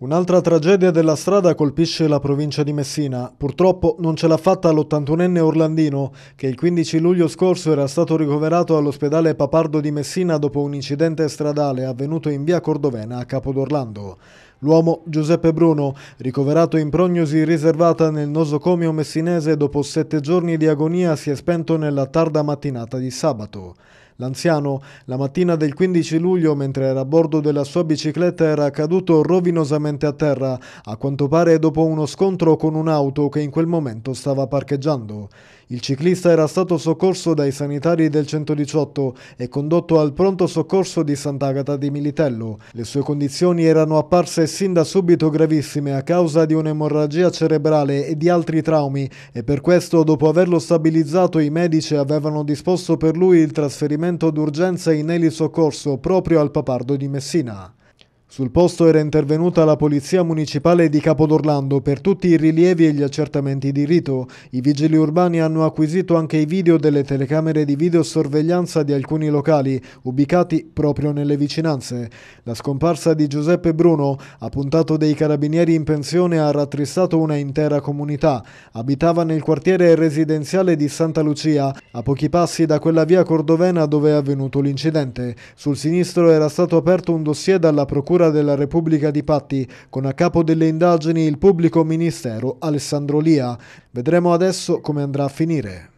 Un'altra tragedia della strada colpisce la provincia di Messina. Purtroppo non ce l'ha fatta l'81enne Orlandino, che il 15 luglio scorso era stato ricoverato all'ospedale Papardo di Messina dopo un incidente stradale avvenuto in via Cordovena a Capodorlando. L'uomo Giuseppe Bruno, ricoverato in prognosi riservata nel nosocomio messinese dopo sette giorni di agonia, si è spento nella tarda mattinata di sabato. L'anziano, la mattina del 15 luglio, mentre era a bordo della sua bicicletta, era caduto rovinosamente a terra, a quanto pare dopo uno scontro con un'auto che in quel momento stava parcheggiando. Il ciclista era stato soccorso dai sanitari del 118 e condotto al pronto soccorso di Sant'Agata di Militello. Le sue condizioni erano apparse sin da subito gravissime a causa di un'emorragia cerebrale e di altri traumi e per questo dopo averlo stabilizzato i medici avevano disposto per lui il trasferimento d'urgenza in elisoccorso proprio al papardo di Messina. Sul posto era intervenuta la Polizia Municipale di Capodorlando per tutti i rilievi e gli accertamenti di rito. I vigili urbani hanno acquisito anche i video delle telecamere di videosorveglianza di alcuni locali, ubicati proprio nelle vicinanze. La scomparsa di Giuseppe Bruno, appuntato dei carabinieri in pensione, ha rattristato una intera comunità. Abitava nel quartiere residenziale di Santa Lucia, a pochi passi da quella via Cordovena dove è avvenuto l'incidente. Sul sinistro era stato aperto un dossier dalla Procura procura della Repubblica di Patti, con a capo delle indagini il pubblico ministero Alessandro Lia. Vedremo adesso come andrà a finire.